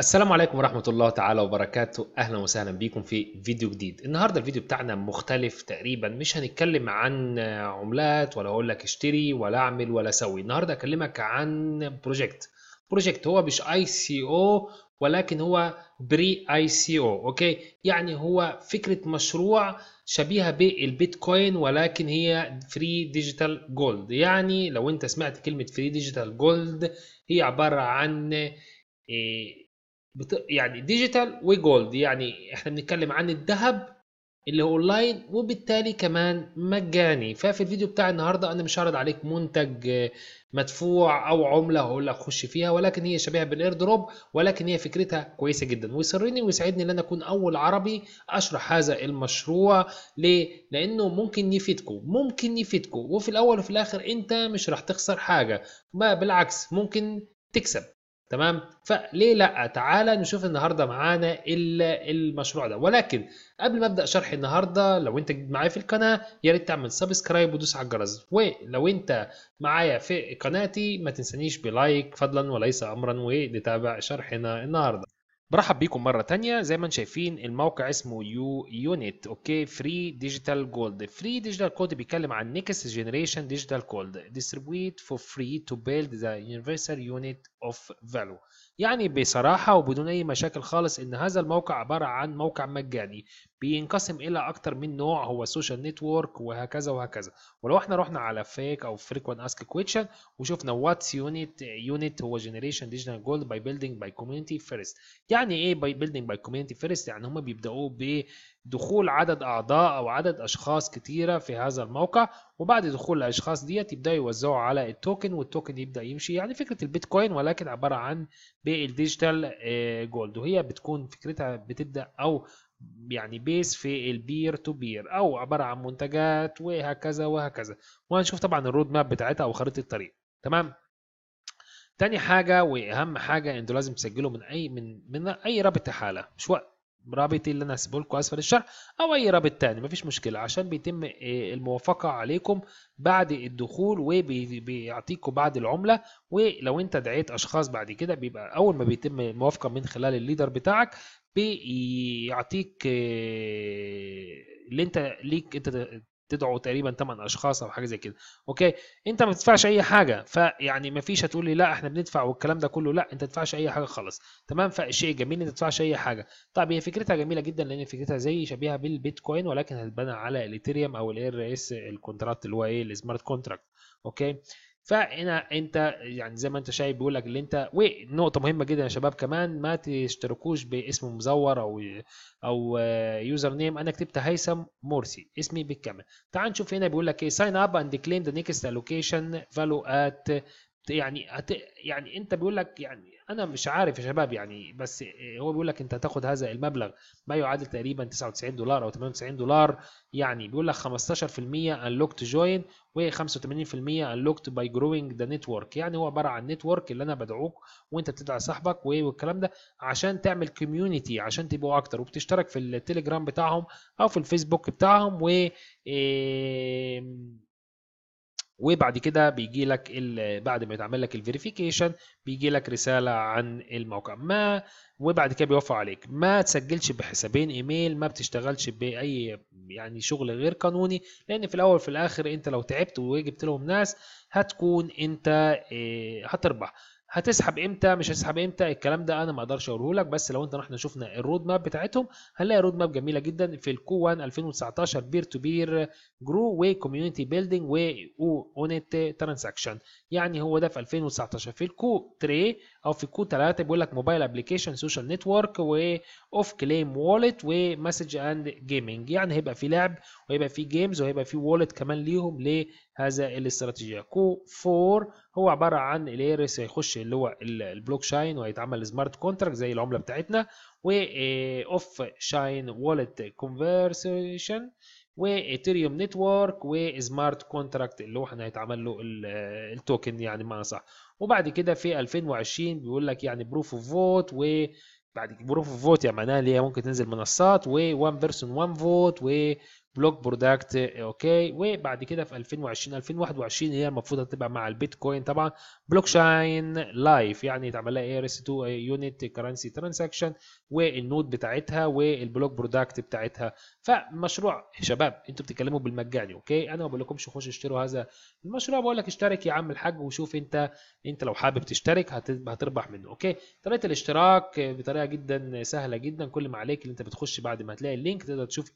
السلام عليكم ورحمة الله تعالى وبركاته أهلا وسهلا بيكم في فيديو جديد النهاردة الفيديو بتاعنا مختلف تقريبا مش هنتكلم عن عملات ولا أقول لك اشتري ولا أعمل ولا سوي النهاردة أكلمك عن بروجكت بروجكت هو مش اي سي او ولكن هو بري اي سي او اوكي يعني هو فكره مشروع شبيهه بالبيتكوين ولكن هي فري ديجيتال جولد يعني لو انت سمعت كلمه فري ديجيتال جولد هي عباره عن إيه، بت... يعني ديجيتال وجولد يعني احنا بنتكلم عن الذهب اللي هو اونلاين وبالتالي كمان مجاني ففي الفيديو بتاع النهارده انا مش هعرض عليك منتج آه، مدفوع او عمله هقول لك خش فيها ولكن هي شبيهه بالاير دروب ولكن هي فكرتها كويسه جدا ويسرني ويسعدني ان انا اكون اول عربي اشرح هذا المشروع ليه لانه ممكن يفيدكم ممكن يفيدكم وفي الاول وفي الاخر انت مش راح تخسر حاجه ما بالعكس ممكن تكسب تمام فليه لا تعالى نشوف النهارده معانا المشروع ده ولكن قبل ما ابدا شرح النهارده لو انت جديد معايا في القناه يا ريت تعمل سبسكرايب ودوس على الجرس ولو انت معايا في قناتي ما تنسانيش بلايك فضلا وليس امرا ولتابع شرحنا النهارده برحب بيكم مرة تانية زي ما انتم شايفين الموقع اسمه يو يونت اوكي فري ديجيتال جولد فري ديجيتال كود بيتكلم عن نيكست جنريشن ديجيتال جولد ديستريبيوت فور فري تو بيلد ذا يونيفرسال يونت اوف فاليو يعني بصراحة وبدون أي مشاكل خالص إن هذا الموقع عبارة عن موقع مجاني بينقسم الى اكتر من نوع هو سوشيال نتورك وهكذا وهكذا ولو احنا رحنا على فيك او فريكوينت اسك كويشن وشفنا واتس يونت يونت هو جنريشن ديجيتال جولد باي بيلدينج باي كوميونتي فيرست يعني ايه باي بيلدينج باي كوميونتي فيرست يعني هم بيبداوا بدخول عدد اعضاء او عدد اشخاص كتيره في هذا الموقع وبعد دخول الاشخاص ديت يبداوا يوزعوا على التوكن والتوكن يبدا يمشي يعني فكره البيتكوين ولكن عباره عن بالديجيتال جولد آه، وهي بتكون فكرتها بتبدا او يعني بيس في البير تو بير او عباره عن منتجات وهكذا وهكذا وهنشوف طبعا الرود ماب بتاعتها او خريطه الطريق تمام تاني حاجه واهم حاجه انتوا لازم تسجلوا من اي من من اي رابط حاله مش وقت رابط اللي انا هسيبه لكم اسفل الشرح او اي رابط تاني مفيش مشكله عشان بيتم آه، الموافقه عليكم بعد الدخول وبيعطيكم بعد العمله ولو انت دعيت اشخاص بعد كده بيبقى اول ما بيتم الموافقه من خلال الليدر بتاعك بيعطيك آه، اللي انت ليك انت تدعو تقريبا 8 اشخاص او حاجه زي كده اوكي انت ما تدفعش اي حاجه فيعني ما فيش هتقول لي لا احنا بندفع والكلام ده كله لا انت ما تدفعش اي حاجه خالص تمام فشيء جميل انت ما تدفعش اي حاجه طب هي فكرتها جميله جدا لان فكرتها زي شبيهه بالبيتكوين ولكن هتتبنى على الايثيريوم او الاي ار اس الكونتراكت اللي هو ايه السمارت كونتراكت اوكي فهنا انت يعني زي ما انت شايف بيقول لك اللي انت ونقطه مهمه جدا يا شباب كمان ما تشتركوش باسم مزور او او يوزر آه، نيم انا كتبت هيثم مرسي اسمي بالكامل تعال نشوف هنا بيقول لك ايه ساين اب اند كليم ذا نيكست الوكيشن فالو ات يعني يعني انت بيقول لك يعني انا مش عارف يا شباب يعني بس هو بيقول لك انت هتاخد هذا المبلغ ما يعادل تقريبا 99 دولار او 98 دولار يعني بيقول لك 15% انلوكت جوين و85% انلوكت باي جروينج ذا نتورك يعني هو عباره عن نتورك اللي انا بدعوك وانت بتدعي صاحبك والكلام ده عشان تعمل كوميونتي عشان تبقوا اكتر وبتشترك في التليجرام بتاعهم او في الفيسبوك بتاعهم و إيه، وبعد كده بيجي لك بعد ما يتعمل لك الفيريفيكيشن بيجي لك رساله عن الموقع ما وبعد كده بيوفر عليك ما تسجلش بحسابين ايميل ما بتشتغلش باي يعني شغل غير قانوني لان في الاول في الاخر انت لو تعبت وجبت لهم ناس هتكون انت آه، هتربح هتسحب امتى مش هتسحب امتى الكلام ده انا ما اقدرش اقوله لك بس لو انت رحنا شفنا الرود ماب بتاعتهم هنلاقي رود ماب جميله جدا في الكو 1 2019 بير تو بير جرو وكوميونتي بيلدينج و اونت ترانزاكشن يعني هو ده في 2019 في الكو 3 او في كود 3 بيقول لك موبايل ابلكيشن سوشيال نتورك واوف كليم والت ومسج اند جيمنج يعني هيبقى في لعب وهيبقى في جيمز وهيبقى في والت كمان ليهم لهذا الاستراتيجيه كو 4 هو عباره عن الايرس هيخش اللي هو البلوك شاين وهيتعمل سمارت كونتراكت زي العمله بتاعتنا واوف شاين والت كونفرسيشن وايثيريوم نتورك وسمارت كونتراكت اللي هو احنا هيتعمل له التوكن يعني ما صح وبعد كده في 2020 بيقول لك يعني بروف اوف فوت و بعد بروف اوف فوت يعني معناها اللي هي ممكن تنزل منصات و1 بيرسون 1 فوت و بلوك برودكت آه، اوكي وبعد كده في 2020 2021 هي المفروض هتبقى مع البيتكوين طبعا بلوك شاين لايف يعني اتعمل لها ار اس 2 يونت كرنسي ترانزاكشن والنود بتاعتها والبلوك برودكت بتاعتها فمشروع شباب انتوا بتتكلموا بالمجاني اوكي انا ما بقولكمش خش اشتروا هذا المشروع بقول لك اشترك يا عم الحاج وشوف انت انت لو حابب تشترك هتربح منه اوكي طريقه الاشتراك بطريقه جدا سهله جدا كل ما عليك اللي انت بتخش بعد ما تلاقي اللينك تقدر تشوف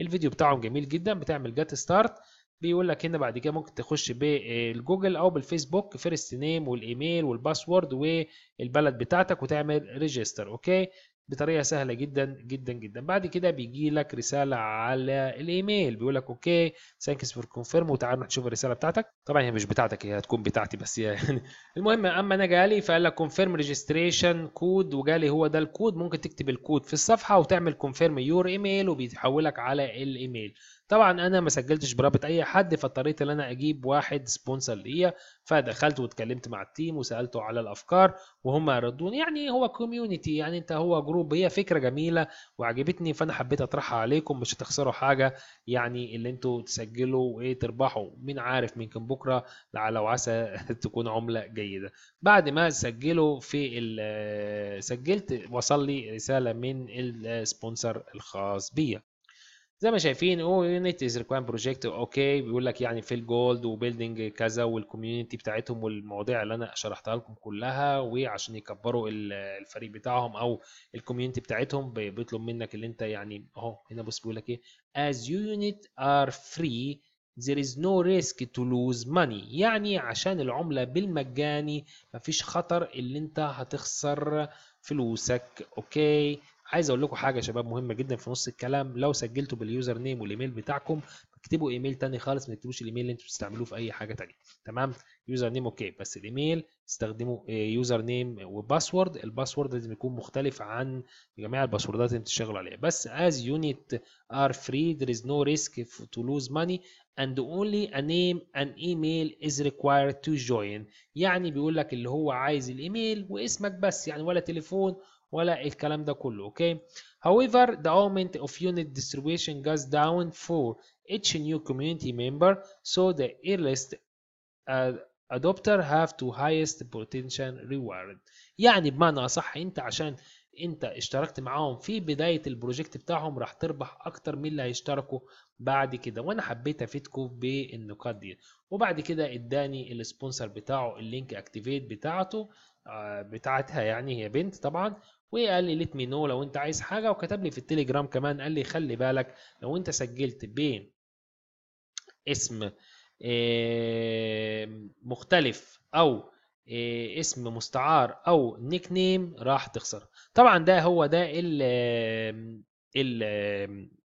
الفيديو بتاع بتاعهم جميل جدا بتعمل جات ستارت بيقول لك هنا بعد كده ممكن تخش بالجوجل او بالفيسبوك فيرست نيم والايميل والباسورد والبلد بتاعتك وتعمل ريجستر اوكي بطريقه سهله جدا جدا جدا بعد كده بيجي لك رساله على الايميل بيقول لك اوكي ثانكس فور كونفيرم وتعال نروح نشوف الرساله بتاعتك طبعا هي مش بتاعتك هي هتكون بتاعتي بس يعني المهم اما انا جالي فقال لك كونفيرم ريجستريشن كود وجالي هو ده الكود ممكن تكتب الكود في الصفحه وتعمل كونفيرم يور ايميل وبيتحولك على الايميل طبعا انا ما سجلتش برابط اي حد فاضطريت ان انا اجيب واحد سبونسر ليا فدخلت واتكلمت مع التيم وسالته على الافكار وهم ردوني يعني هو كوميونتي يعني انت هو جروب هي فكره جميله وعجبتني فانا حبيت اطرحها عليكم مش هتخسروا حاجه يعني اللي انتوا تسجلوا وايه تربحوا مين عارف ممكن بكره لعل وعسى تكون عمله جيده بعد ما سجلوا في سجلت وصل لي رساله من السبونسر الخاص بيا زي ما شايفين او يونت از ريكوايرمنت بروجكت اوكي بيقول لك يعني في الجولد وبيلدنج كذا والكوميونتي بتاعتهم والمواضيع اللي انا شرحتها لكم كلها وعشان يكبروا الفريق بتاعهم او الكوميونتي بتاعتهم بيطلب منك اللي انت يعني اهو هنا بص بيقول لك ايه as unit are free there is no risk to lose money يعني عشان العملة بالمجاني مفيش خطر اللي انت هتخسر فلوسك اوكي عايز اقول لكم حاجه يا شباب مهمه جدا في نص الكلام لو سجلتوا باليوزر نيم والايميل بتاعكم اكتبوا ايميل تاني خالص ما تكتبوش الايميل اللي انتوا بتستعملوه في اي حاجه تانية تمام يوزر نيم اوكي بس الايميل استخدموا آه، يوزر نيم وباسورد الباسورد لازم يكون مختلف عن جميع الباسوردات اللي بتشتغلوا عليها بس as unit are free there is no risk to lose money and only a name and email is required to join يعني بيقول لك اللي هو عايز الايميل واسمك بس يعني ولا تليفون ولا الكلام ده كله اوكي however the amount of unit distribution goes down for each new community member so the earliest uh, adopter have to highest potential reward يعني بمعنى اصح انت عشان انت اشتركت معاهم في بداية البروجكت بتاعهم راح تربح اكتر من اللي هيشتركوا بعد كده وانا حبيت افيدكم بالنقاط دي وبعد كده اداني السبونسر بتاعه اللينك اكتيفيت بتاعته آه، بتاعتها يعني هي بنت طبعا وقال لي ليت مي نو لو انت عايز حاجه وكتب لي في التليجرام كمان قال لي خلي بالك لو انت سجلت بين اسم آه، مختلف او آه، اسم مستعار او نيك نيم راح تخسر طبعا ده هو ده ال آه، ال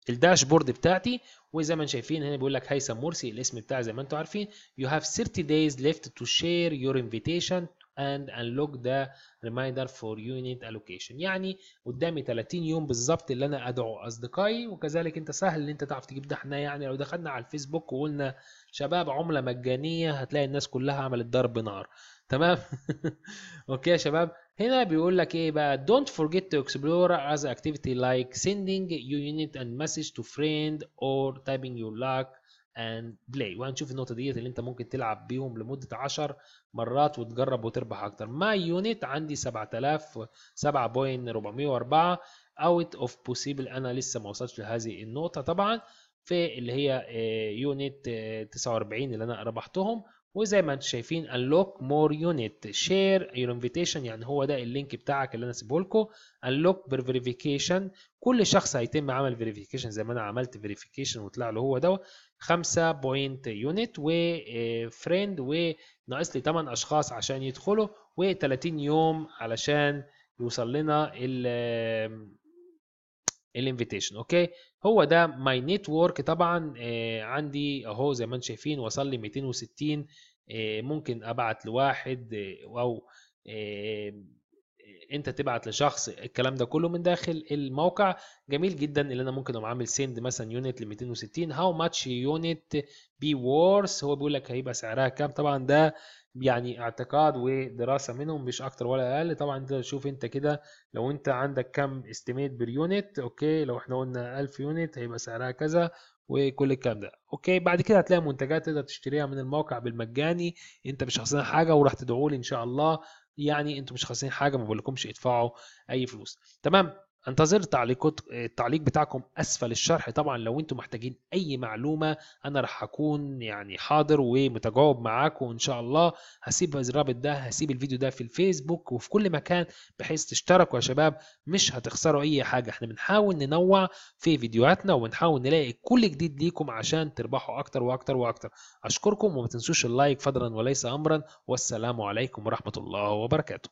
الداشبورد بتاعتي وزي ما شايفين هنا بيقول لك هيثم مرسي الاسم بتاعي زي ما انتم عارفين you have 30 days left to share your invitation and unlock the reminder for unit allocation يعني قدامي 30 يوم بالظبط اللي انا ادعو اصدقائي وكذلك انت سهل ان انت تعرف تجيب ده احنا يعني لو دخلنا على الفيسبوك وقلنا شباب عمله مجانيه هتلاقي الناس كلها عملت ضرب نار تمام اوكي يا شباب هنا بيقول لك ايه بقى don't forget to explore as activity like sending a unit and message to friend or typing your luck اند بلاي وهنشوف النقطه ديت اللي انت ممكن تلعب بيهم لمده 10 مرات وتجرب وتربح اكتر ماي يونت عندي 7000 7.404 اوت اوف بوسيبل انا لسه ما وصلتش لهذه النقطه طبعا في اللي هي آه، آه، يونت 49 اللي انا ربحتهم وزي ما انتم شايفين unlock more unit share your invitation يعني هو ده اللينك بتاعك اللي انا سيبه لكم unlock verification كل شخص هيتم عمل verification زي ما انا عملت verification وطلع له هو دوت 5 بوينت يونت وفريند آه، وناقص لي 8 اشخاص عشان يدخلوا و30 يوم علشان يوصل لنا ال الانفيتيشن اوكي هو ده ماي نتورك طبعا آه، عندي اهو زي ما انتم شايفين وصل لي 260 آه، ممكن ابعت لواحد او انت تبعت لشخص الكلام ده كله من داخل الموقع جميل جدا اللي انا ممكن اقوم عامل سند مثلا يونت ل 260 هاو ماتش يونت بي وورث هو بيقول لك هيبقى سعرها كام طبعا ده يعني اعتقاد ودراسه منهم مش اكتر ولا اقل طبعا انت شوف انت كده لو انت عندك كام استيميت بير يونت اوكي لو احنا قلنا 1000 يونت هيبقى سعرها كذا وكل الكلام ده اوكي بعد كده هتلاقي منتجات تقدر تشتريها من الموقع بالمجاني انت مش خسران حاجه وراح تدعوا لي ان شاء الله يعني انتوا مش خاسرين حاجه ما بقولكمش ادفعوا اي فلوس تمام انتظر تعليقات التعليق بتاعكم اسفل الشرح طبعا لو انتم محتاجين اي معلومه انا راح اكون يعني حاضر ومتجاوب معاكم وان شاء الله هسيب الرابط ده هسيب الفيديو ده في الفيسبوك وفي كل مكان بحيث تشتركوا يا شباب مش هتخسروا اي حاجه احنا بنحاول ننوع في فيديوهاتنا وبنحاول نلاقي كل جديد ليكم عشان تربحوا اكتر واكتر واكتر اشكركم وما تنسوش اللايك فضلا وليس امرا والسلام عليكم ورحمه الله وبركاته